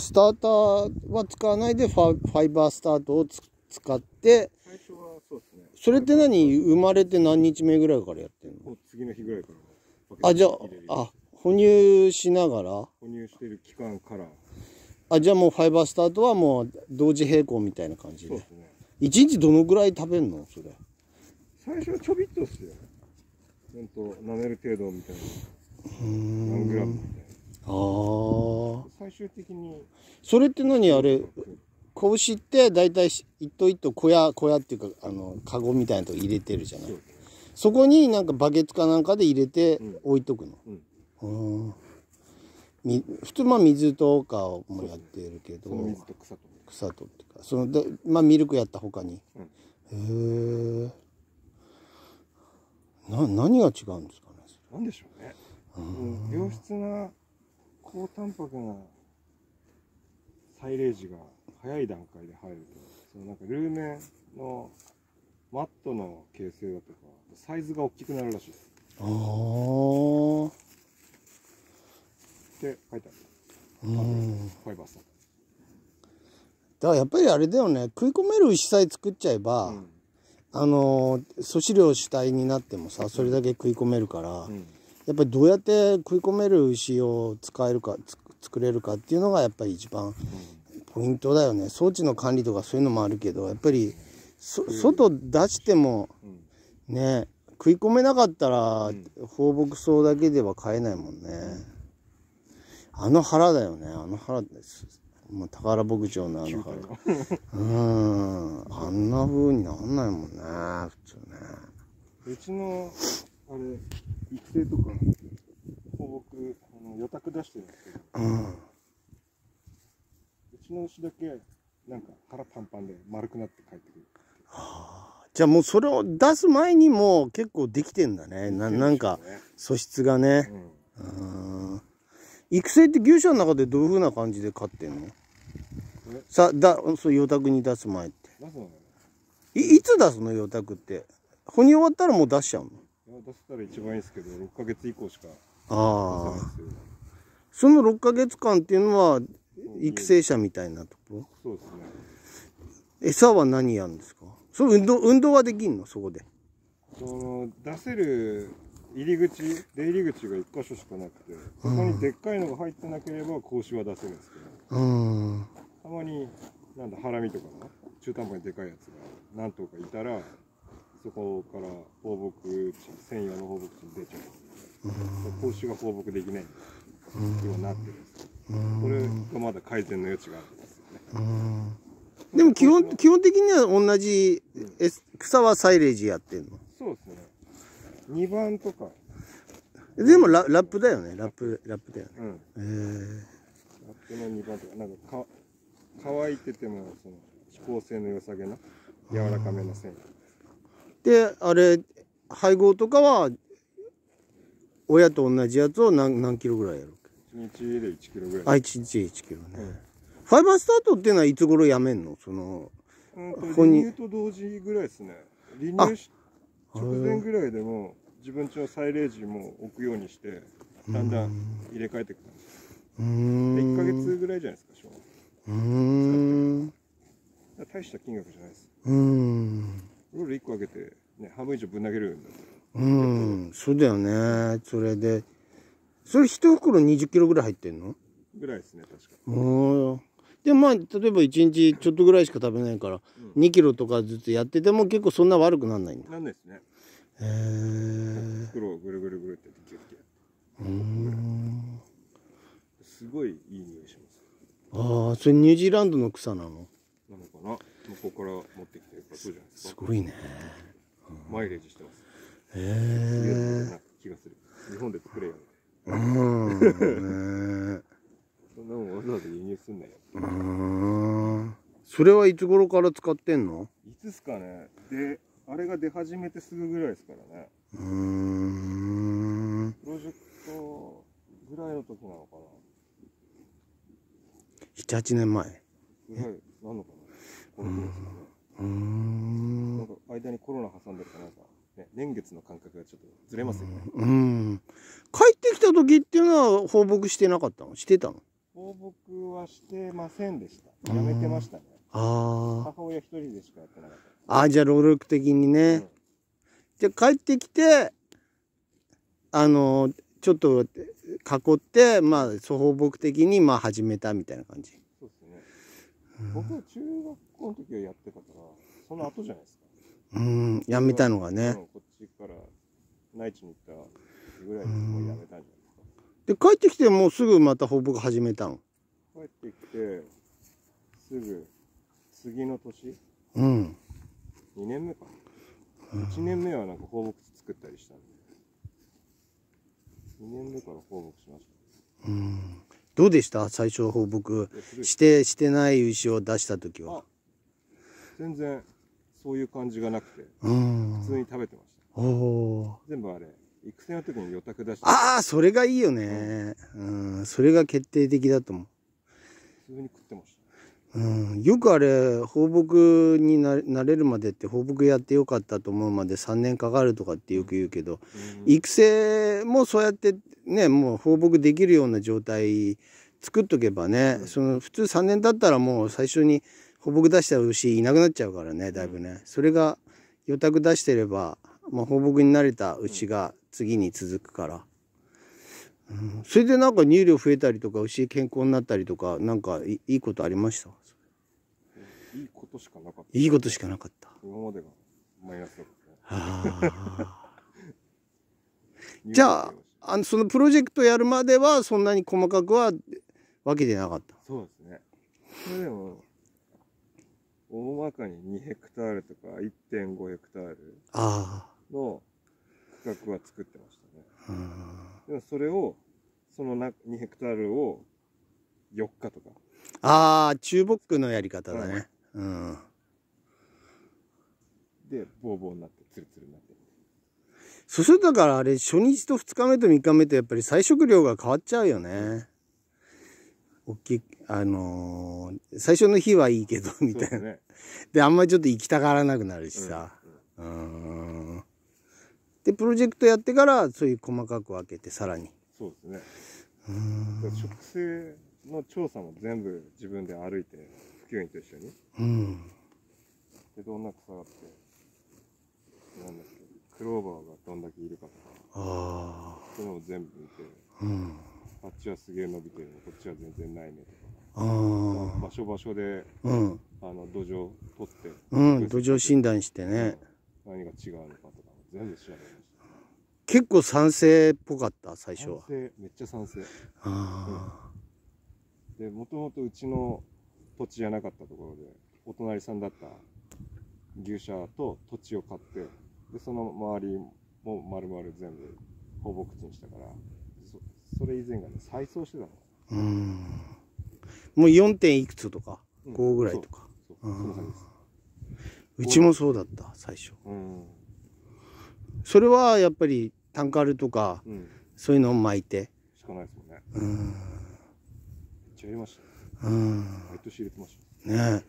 スターターは使わないでファイバースタートを使って最初はそうですねそれって何生まれて何日目ぐらいからやってんの次の日ぐらいからあじゃああ哺乳しながら哺乳してる期間からあじゃあもうファイバースタートはもう同時並行みたいな感じでそ、ね、1日どのぐらい食べんのそれ最初はちょびっとっすよほんと舐める程度みたいな何グラムみたいなああ終的にそれって何あれ拳って大体一頭一頭小屋小屋っていうかあの籠みたいなとこ入れてるじゃないそこになんかバケツかなんかで入れて置いとくの、うんうん、み普通まあ水とかもやってるけど草と草とっていうかそのでまあミルクやったほかに、うん、へえ何が違うんですかねなんでしょうね良質な高タンパクなサイレージが早い段階で入るとそのなんかルーメンのマットの形成だとかサイズが大きくなるらしいですああって書いてあるうんファイバーさんだからやっぱりあれだよね食い込める石さえ作っちゃえば、うん、あの素資料主体になってもさそれだけ食い込めるから、うん、やっぱりどうやって食い込める牛を使えるか作れるかっていうのがやっぱり一番ポイントだよね装置の管理とかそういうのもあるけどやっぱり外出してもね食い込めなかったら放牧草だけでは買えないもんねあの腹だよねあの腹ですもう宝牧場のあの腹うんあんな風になんないもんね普通ねうちのあれ育成とか予託出してるんですけど、うん、うちの牛だけなんか腹パンパンで丸くなって帰ってくるはあじゃあもうそれを出す前にも結構できてんだねななんか素質がね、うん、うん育成って牛舎の中でどういうふうな感じで飼ってんのさだそう予託に出す前って出すの、ね、いいつ出すの予託って哺乳終わったらもう出しちゃうの出せたら一番いいですけど6ヶ月以降しかああその6か月間っていうのは育成者みたいなところ、うん、そうですね餌は何やるんですかそ運動運動はできんのそこでその出せる入り口出入り口が1箇所しかなくてそこにでっかいのが入ってなければ格子は出せるんですけど、うん、たまになんだハラミとか中途半端にでかいやつが何頭かいたらそこから放牧地専用の放牧地に出ちゃう講習が放牧できないようになってるこれがまだ改善の余地があるんですよねでも基本基本的には同じ、うん、草はサイレージやってんのそうですね2番とかでもララップだよねラップラップだよね、うん、えー、ラップの2番とかなんかか乾いててもその指向性の良さげな柔らかめの線であれ配合とかは親と同じやつを何何キロぐらいやる1日で1キロぐらいあ1日で1キロね、うん、ファイバースタートっていうのはいつ頃やめんのその、うん、離乳と同時ぐらいですね離乳直前ぐらいでも自分ちのサイレージも置くようにしてだんだん入れ替えていくうんで1か月ぐらいじゃないですかうん大した金額じゃないですうんルール1個開けて、ね、半分以上ぶん投げるようになったうん、そうだよね。それで、それ一袋20キロぐらい入ってんのぐらいですね、確かに。おでまあ、例えば1日ちょっとぐらいしか食べないから、うん、2キロとかずつやってても結構そんな悪くなんないんだ。なんですね。へえー。袋をぐるぐるぐるってキュッキュッ。うん。すごいいい匂いします。ああ、それニュージーランドの草なのなのかな向こうから持ってきてるからそうじゃないですか。すごいね。マイレージしてます。へえ。気がする。日本で作れよ。うん。そんなもんわざわざ輸入すんなよ。うん。それはいつ頃から使ってんのいつすかね。で、あれが出始めてすぐぐらいですからね。うん。プロジェクトぐらいの時なのかな。七八年前。なんのかな。うん。なんか間にコロナ挟んでるかなんか。ね、年月の感覚がちょっとずれますよね。うん。帰ってきた時っていうのは放牧してなかったのしてたの放牧はしてませんでした。やめてましたね。ああ。母親一人でしかやってなかった。ああ、じゃあ労力的にね。うん、じゃあ帰ってきて、あの、ちょっと囲って、まあ、祖放牧的に、まあ、始めたみたいな感じ。そうですね。僕は中学校の時はやってたから、その後じゃないですか。うん、やめたのがね。こっちから内地に行ったぐらいでもうやめたんじゃないですか。で、帰ってきてもうすぐまた放牧始めたの帰ってきて、すぐ、次の年うん。2年目かな。1年目はなんか放牧地作ったりしたんで。2年目から放牧しました。うん。どうでした最初放牧して、してない牛を出した時は。全然そういう感じがなくて、普通に食べてました。全部あれ、育成の時に予託出して。ああ、それがいいよね、うん。うん、それが決定的だと思う。普通に食ってました。うん、よくあれ放牧になれるまでって放牧やってよかったと思うまで3年かかるとかってよく言うけど、うん、育成もそうやってねもう放牧できるような状態作っとけばね、その普通3年だったらもう最初に放牧出した牛いなくなっちゃうからねだいぶね、うん、それが予託出してれば、まあ、放牧になれた牛が次に続くから、うん、それでなんか乳量増えたりとか牛健康になったりとかなんかいいいことありましたいいことしかなかったいいことしかなかった今までがマイナスだったね じゃああのそのプロジェクトやるまではそんなに細かくは分けてなかったそうですねそれでも大まかに2ヘクタールとか1.5ヘクタールの区画は作ってましたね。でもそれを、その2ヘクタールを4日とか。ああ、中ボックのやり方だね。はい、うん。で、ボーボーになって、ツルツルになって。そしたらだからあれ、初日と2日目と3日目とやっぱり採食量が変わっちゃうよね。大きい、あのー、最初の日はいいけど、みたいな。でね、で、あんまりちょっと行きたがらなくなるしさ。うん。うんで、プロジェクトやってから、そういう細かく分けて、さらに。そうですね。うん。植生の調査も全部自分で歩いて、普及員と一緒に。うん。で、どんな草があって、なんだっけ、クローバーがどんだけいるかとか。ああ。そういうのを全部見て。うん。あっちはすげえ伸びてるこっちは全然ないねとかあ場所場所で、うん、あの土壌取ってうん土壌診断してね何が違うのかとか全部調べました結構酸性っぽかった最初はめっちゃ酸性ああ、うん、でもともとうちの土地じゃなかったところでお隣さんだった牛舎と土地を買ってでその周りも丸々全部放牧地にしたから以前がね、再走してたの。うん。もう 4. 点いくつとか、うん、5ぐらいとか。そううちもそうだった、最初。うん、それはやっぱりタンカルとか、うん、そういうのを巻いて。しかないですもんね。うん。めっちゃ入れました、うん。毎年入れてました。ねえ。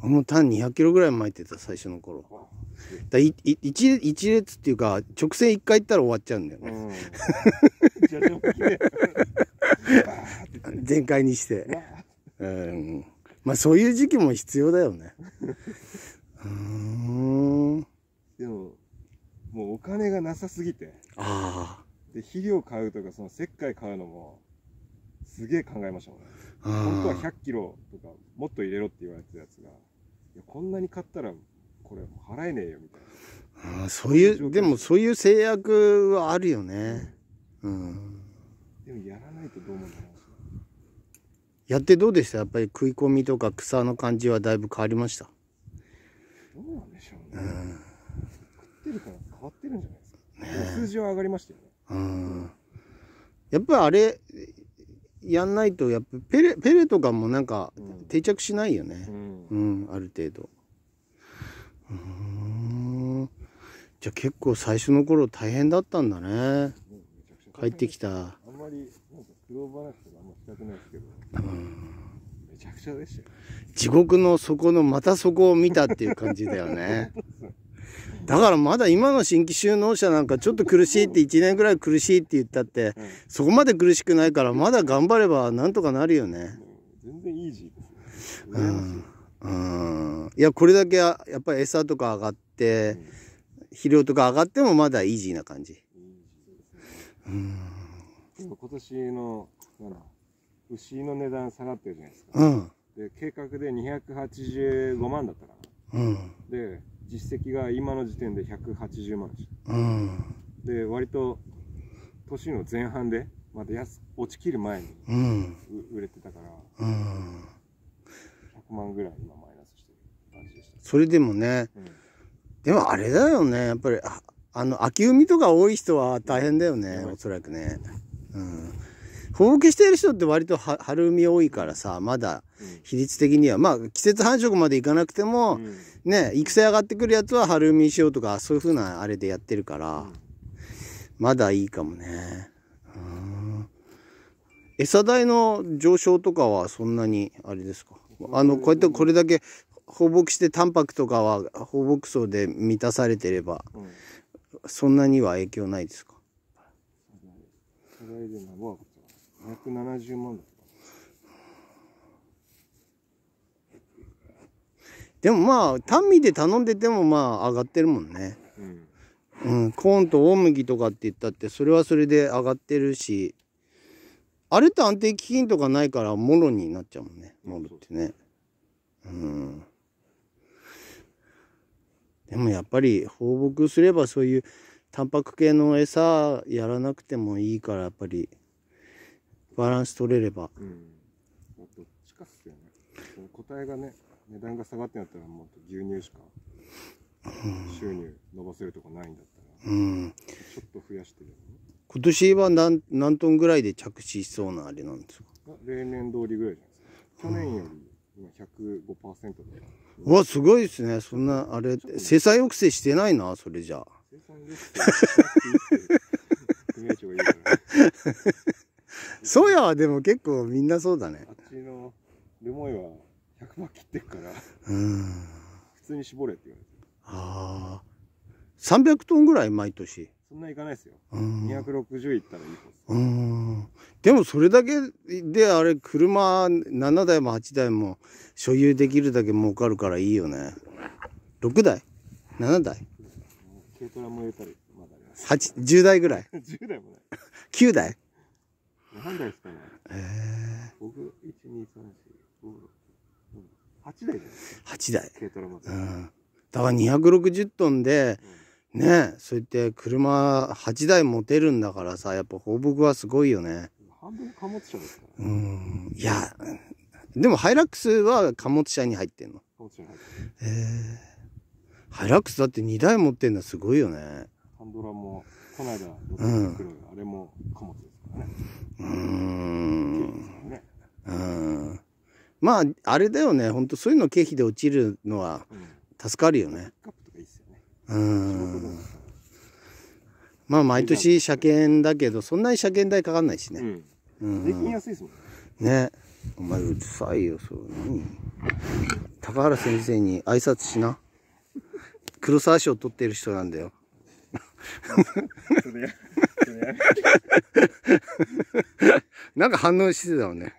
あの単200キロぐらい巻いてた、最初の頃。だいい一列っていうか、直線1回行ったら終わっちゃうんだよね。うん 全開にして。うん。まあそういう時期も必要だよね。うん。でも、もうお金がなさすぎて。ああ。で、肥料買うとか、その石灰買うのも、すげえ考えましたもんね。本当は100キロとか、もっと入れろって言われてたやつが、いやこんなに買ったら、これ払えねえよみたいな。あそういう、でもそういう制約はあるよね。うん、でもやらないとどうもならやってどうでしたやっぱり食い込みとか草の感じはだいぶ変わりましたどうなんでしょうね、食ってるから変わってるんじゃないですか、ね、数字は上がりましたよね、うん、やっぱりあれやんないとやっぱペレペレとかもなんか定着しないよね、うん、うん、ある程度うんじゃあ結構最初の頃大変だったんだね入ってきた。あんまり、苦労話とかあんましたくないですけど。めちゃくちゃでしたよ。地獄の底のまたそこを見たっていう感じだよね。だからまだ今の新規収納者なんかちょっと苦しいって1年ぐらい苦しいって言ったって、そこまで苦しくないからまだ頑張ればなんとかなるよね。全然イージーですうん。うん。いや、これだけやっぱり餌とか上がって、肥料とか上がってもまだイージーな感じ。今年のなん牛の値段下がってるじゃないですか、うん、で計画で285万だったかな、うん、で実績が今の時点で180万でした、うん、で割と年の前半でまた安落ちきる前に売れてたから、うん、100万ぐらい今マイナスしてる感じでしたそれでもね、でもあれだよねやっぱりあの、秋海とか多い人は大変だよね、おそらくね。うん。放棄してる人って割と春海多いからさ、まだ比率的には、まあ季節繁殖までいかなくても、うん、ね、成上がってくるやつは春海しようとか、そういう風なあれでやってるから、まだいいかもね。うん。餌代の上昇とかはそんなにあれですかあの、こうやってこれだけ放牧してタンパクとかは放牧層で満たされてれば、うんそんなには影響ないですかそれで何万270万でもまあ単味で頼んでてもまあ上がってるもんね、うん、うん、コーンと大麦とかって言ったってそれはそれで上がってるしあれって安定基金とかないからもろになっちゃうもんねもろってねうんでもやっぱり放牧すればそういうタンパク系の餌やらなくてもいいからやっぱりバランス取れれば、うん、どっちかっすよね個体がね値段が下がってなったらもっと牛乳しか収入伸ばせるとこないんだったら、うん、ちょっと増やしてるよね今年は何何トンぐらいで着地しそうなあれなんですか例年通りぐらいじゃないですか去年より今105%でうわ、すごいですね。そんな、あれ、制裁抑制してないな、それじゃあ。そうやでも結構みんなそうだね。あっちのレモイは100万切ってるから、普通に絞れって言われてああ。300トンぐらい毎年。そんないかないですよ。260いったらいいです。でもそれだけであれ車7台も8台も所有できるだけ儲かるからいいよね。6台 ?7 台軽トラも入れたりまだあります。8、10台ぐらい ?10 台もない。9 台何台ですかねえー。1、2、3、4、5、6、8台じゃないですか。8台。軽トラも。うん。だから260トンで、うんねそうやって車8台持てるんだからさやっぱ放牧はすごいよね半分貨物車ですかうんいやでもハイラックスは貨物車に入ってんのへえー、ハイラックスだって2台持ってんのすごいよねハンドラもこの間うんあれも貨物ですからねうんねうんまああれだよねほんとそういうの経費で落ちるのは助かるよね、うんうんまあ毎年車検だけどそんなに車検代かかんないしね、うん、税金安いですもんねお前うるさいよそう。何高原先生に挨拶しな黒沢賞取ってる人なんだよ なんか反応してたもんね